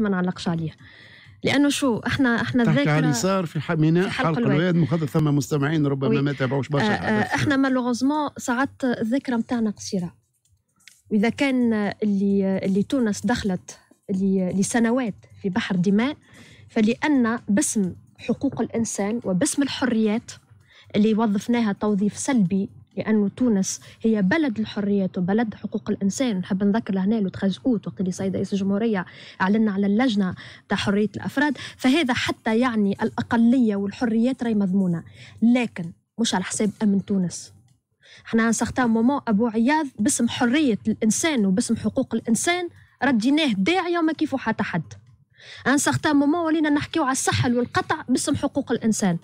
ما نعلقش عليه لانه شو احنا احنا تحكي عن صار في حميناء حلق, الواد مخاطر ثم مستمعين ربما ما تابعوش برشا آه، آه، احنا مالوغوزمون ساعات الذاكره نتاعنا قصيره واذا كان اللي اللي تونس دخلت لسنوات في بحر دماء فلان باسم حقوق الانسان وباسم الحريات اللي وظفناها توظيف سلبي لأن تونس هي بلد الحريات وبلد حقوق الإنسان نحب نذكر لهنا لو 13 أوت وقت اللي سيد رئيس الجمهورية أعلن على اللجنة تاع حرية الأفراد فهذا حتى يعني الأقلية والحريات راهي مضمونة لكن مش على حساب أمن تونس احنا سختا مومون أبو عياض باسم حرية الإنسان وباسم حقوق الإنسان رديناه داعية وما كيفو حتى حد ان سارتان مومون ولينا نحكيو على السحل والقطع باسم حقوق الانسان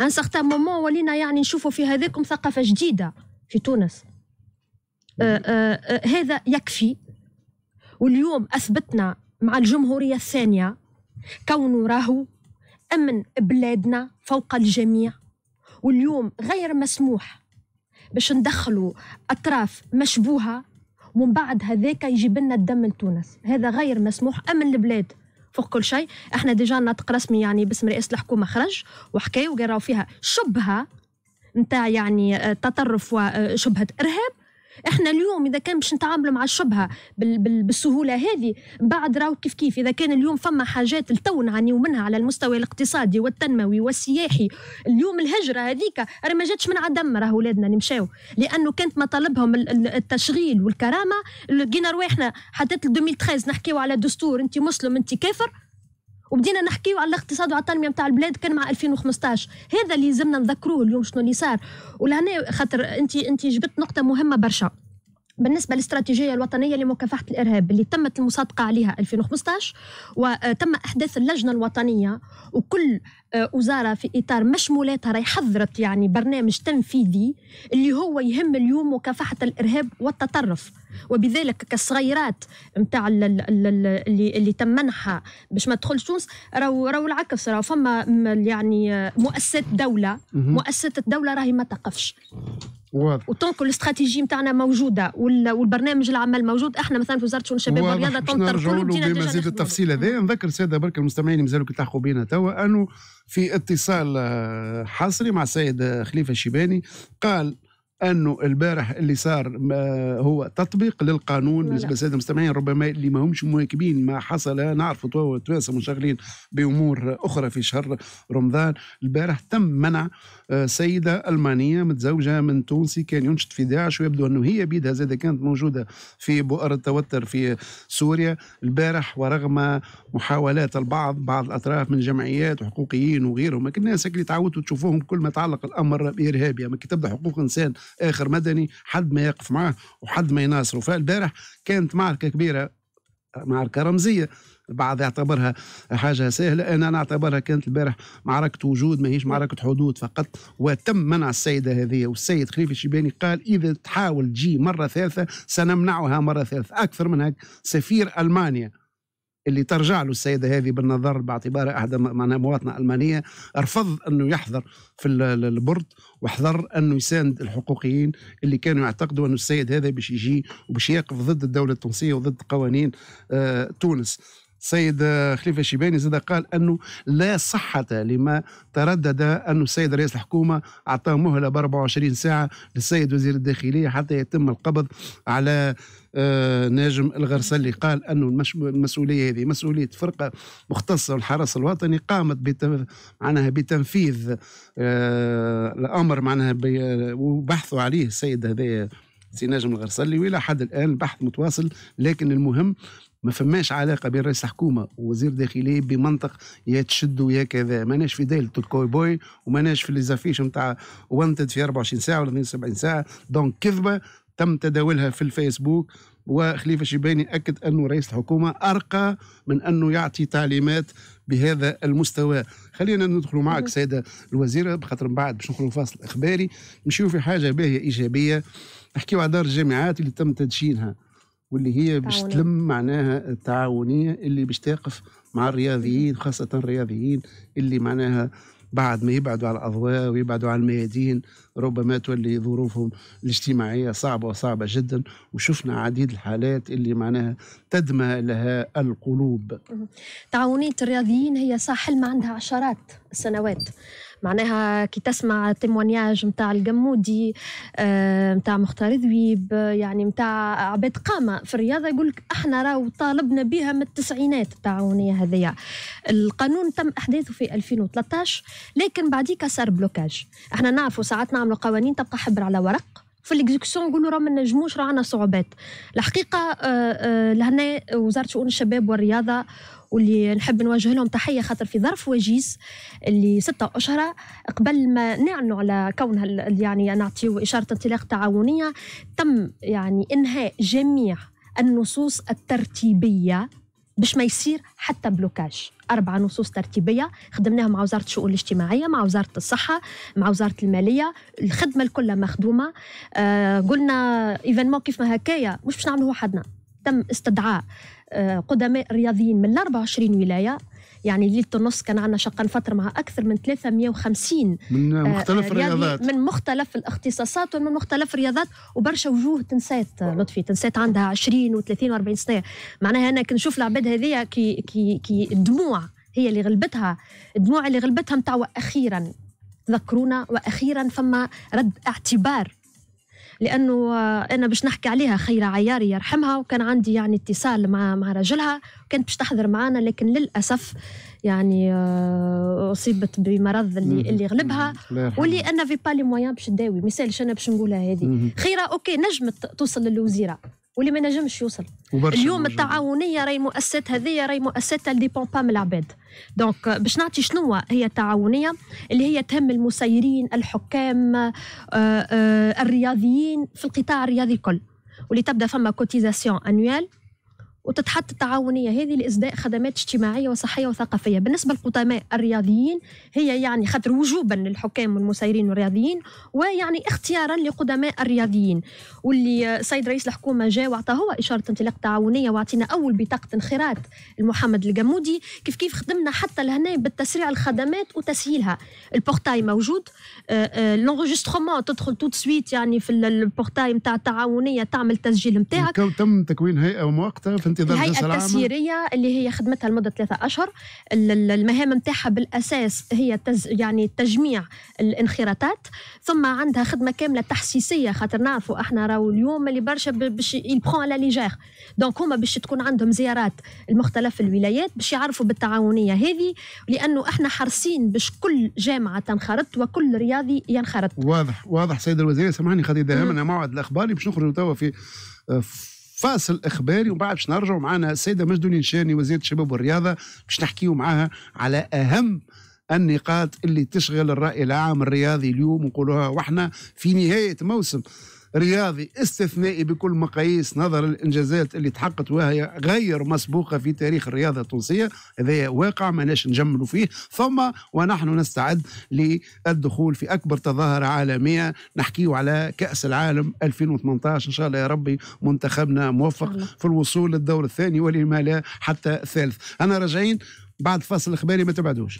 ان سارتان مومون ولينا يعني نشوفوا في هذاكم ثقافه جديده في تونس آآ آآ آه، آه، آه، هذا يكفي واليوم اثبتنا مع الجمهوريه الثانيه كونه راهو امن بلادنا فوق الجميع واليوم غير مسموح باش ندخلوا اطراف مشبوهه ومن بعد هذاك يجيب لنا الدم لتونس هذا غير مسموح امن البلاد فوق كل شيء احنا ديجا ناطق رسمي يعني باسم رئيس الحكومه خرج وحكي وقراو فيها شبهه نتاع يعني آه، تطرف وشبهه ارهاب احنا اليوم اذا كان باش نتعاملوا مع الشبهه بالسهوله هذه بعد راهو كيف كيف اذا كان اليوم فما حاجات التو نعانيو منها على المستوى الاقتصادي والتنموي والسياحي اليوم الهجره هذيك راه ما جاتش من عدم راه ولادنا اللي مشاو لانه كانت مطالبهم التشغيل والكرامه لقينا رواحنا حتى 2013 نحكيو على دستور انت مسلم انت كافر وبدينا نحكيو على الاقتصاد وعلى التنميه نتاع البلاد كان مع 2015 هذا اللي لازمنا نذكروه اليوم شنو اللي صار ولهنا خاطر انت انت جبت نقطه مهمه برشا بالنسبه للاستراتيجيه الوطنيه لمكافحه الارهاب اللي تمت المصادقه عليها 2015 وتم احداث اللجنه الوطنيه وكل آه، وزاره في اطار مشمولاتها راهي حضرت يعني برنامج تنفيذي اللي هو يهم اليوم مكافحه الارهاب والتطرف وبذلك كالصغيرات نتاع اللي اللي تم منحها باش ما تدخلش تونس راهو راهو العكس راهو فما يعني آه، مؤسسات دوله مؤسسه الدوله راهي ما تقفش واضح وطونك الاستراتيجيه نتاعنا موجوده والبرنامج العمل موجود احنا مثلا في وزاره الشؤون الشباب والرياضه تنطر كل مدينه بمزيد التفصيل هذا نذكر الساده برك المستمعين مازالوا يلحقوا بينا توا انه في اتصال آه، حصري مع السيد آه، خليفه الشيباني قال انه البارح اللي صار آه، هو تطبيق للقانون بالنسبه للساده المستمعين ربما اللي ما همش مواكبين ما حصل نعرف تواصل مشغلين بامور اخرى في شهر رمضان البارح تم منع سيدة ألمانية متزوجة من تونسي كان ينشط في داعش ويبدو أنه هي بيدها زادة كانت موجودة في بؤر التوتر في سوريا البارح ورغم محاولات البعض بعض الأطراف من جمعيات وحقوقيين وغيرهم لكن الناس اللي تعودوا تشوفوهم كل ما تعلق الأمر بإرهابية ما تبدأ حقوق إنسان آخر مدني حد ما يقف معه وحد ما يناصره فالبارح كانت معركة كبيرة معركة رمزية البعض يعتبرها حاجه سهله انا نعتبرها كانت البارح معركه وجود ماهيش معركه حدود فقط وتم منع السيده هذه والسيد خليفه الشيباني قال اذا تحاول تجي مره ثالثه سنمنعها مره ثالثه اكثر من هيك سفير المانيا اللي ترجع له السيدة هذه بالنظر باعتبارها أحد مواطنة ألمانية رفض أنه يحضر في البرد وحضر أنه يساند الحقوقيين اللي كانوا يعتقدوا أنه السيد هذا باش يجي وباش يقف ضد الدولة التونسية وضد قوانين آه، تونس سيد خليفه شيباني زاد قال انه لا صحه لما تردد انه السيد رئيس الحكومه اعطاه مهله ب 24 ساعه للسيد وزير الداخليه حتى يتم القبض على آه، ناجم الغرسلي قال انه المسؤوليه هذه مسؤوليه فرقه مختصه والحرس الوطني قامت معناها بتنفيذ آه، الامر معناها وبحثوا عليه السيد هذا سي ناجم الغرسلي والى حد الان البحث متواصل لكن المهم ما فماش علاقه بين رئيس الحكومه ووزير الداخليه بمنطق يا تشد ويا كذا ماناش في دايلة الكوي بوي وماناش في ليزافيش نتاع وانتد في 24 ساعه ولا 72 ساعه دونك كذبه تم تداولها في الفيسبوك وخليفه شيباني اكد انه رئيس الحكومه ارقى من انه يعطي تعليمات بهذا المستوى خلينا ندخلوا معك سيده الوزيره بخاطر من بعد باش نخرجوا فاصل اخباري نمشيو في حاجه باهيه ايجابيه نحكيو على دار الجامعات اللي تم تدشينها واللي هي باش تلم معناها التعاونيه اللي باش تقف مع الرياضيين خاصه الرياضيين اللي معناها بعد ما يبعدوا على الاضواء ويبعدوا على الميادين ربما تولي ظروفهم الاجتماعيه صعبه وصعبه جدا وشفنا عديد الحالات اللي معناها تدمى لها القلوب. تعاونيه الرياضيين هي صح ما عندها عشرات السنوات. معناها كي تسمع تيموانياج نتاع القمودي نتاع آه، مختار ذويب يعني نتاع عباد قامه في الرياضه يقول لك احنا راهو طالبنا بها من التسعينات التعاونيه هذيا القانون تم احداثه في 2013 لكن بعديك صار بلوكاج احنا نعرفوا ساعات نعملوا قوانين تبقى حبر على ورق في ليكزيكسيون نقولوا راه ما نجموش رانا صعوبات الحقيقه آه، آه، لهنا وزاره شؤون الشباب والرياضه واللي نحب نوجه لهم تحيه خاطر في ظرف وجيز اللي ستة اشهر قبل ما نعلنوا على كونها يعني نعطيو اشاره انطلاق تعاونيه تم يعني انهاء جميع النصوص الترتيبيه باش ما يصير حتى بلوكاج أربع نصوص ترتيبية خدمناها مع وزارة الشؤون الاجتماعية مع وزارة الصحة مع وزارة المالية الخدمة الكلها مخدومة آه قلنا إيفنمون كيف ما هكايا مش باش نعملوه وحدنا تم استدعاء آه، قدماء رياضيين من 24 ولايه يعني ليله النص كان عندنا شقا فتره مع اكثر من 350 من آه، مختلف الرياضات من مختلف الاختصاصات ومن مختلف الرياضات وبرشا وجوه تنسات آه، لطفي تنسات عندها 20 و30 و40 سنه معناها انا كنشوف العباد هذيا كي كي كي الدموع هي اللي غلبتها الدموع اللي غلبتها نتاع واخيرا تذكرونا واخيرا فما رد اعتبار لانه انا باش نحكي عليها خيره عياري يرحمها وكان عندي يعني اتصال مع مع راجلها كانت باش تحضر معنا لكن للاسف يعني آه، اصيبت بمرض اللي مم. اللي غلبها واللي انا في با لي موان باش تداوي ما انا باش نقولها هذه خيره اوكي نجمت توصل للوزيره واللي ما نجمش يوصل اليوم التعاونيه راهي مؤسسات هذه راهي مؤسسات ديبون با من العباد دونك باش نعطي شنو هي التعاونيه اللي هي تهم المسيرين الحكام آه، آه، الرياضيين في القطاع الرياضي الكل واللي تبدا فما كوتيزاسيون انويال وتتحط التعاونيه هذه لاسداء خدمات اجتماعيه وصحيه وثقافيه بالنسبه للقطماء الرياضيين هي يعني خاطر وجوبا للحكام والمسيرين والرياضيين ويعني اختيارا لقدماء الرياضيين واللي سيد رئيس الحكومه جاء وعطى هو اشاره انطلاق تعاونيه وعطينا اول بطاقه انخراط لمحمد القمودي كيف كيف خدمنا حتى لهنا بالتسريع الخدمات وتسهيلها البورتاي موجود لونجسترومون آه، آه، تدخل توت سويت يعني في البورتاي نتاع التعاونيه تعمل تسجيل نتاعك تم تكوين هيئه مؤقتة في انتظار الهيئه التسييريه اللي هي خدمتها لمده ثلاثة اشهر المهام نتاعها بالاساس هي تز يعني تجميع الانخراطات ثم عندها خدمه كامله تحسيسيه خاطر نعرفوا احنا راهو اليوم اللي برشا باش يبخون على ليجير دونك هما باش تكون عندهم زيارات المختلف الولايات باش يعرفوا بالتعاونيه هذه لانه احنا حرصين باش كل جامعه تنخرط وكل رياضي ينخرط واضح واضح سيد الوزير سامحني خاطر دائما موعد الأخبار باش نخرج توا في آه، فاصل اخباري ومن بعد باش نرجعوا معنا السيده مجدون نشاني وزيره الشباب والرياضه باش نحكيو معاها على اهم النقاط اللي تشغل الراي العام الرياضي اليوم ونقولوها واحنا في نهايه موسم رياضي استثنائي بكل مقاييس نظر الانجازات اللي تحققت وهي غير مسبوقه في تاريخ الرياضه التونسيه هذا واقع ماناش نجملوا فيه ثم ونحن نستعد للدخول في اكبر تظاهره عالميه نحكيو على كاس العالم 2018 ان شاء الله يا ربي منتخبنا موفق في الوصول للدور الثاني ولما لا حتى الثالث انا راجعين بعد فصل الاخباري ما تبعدوش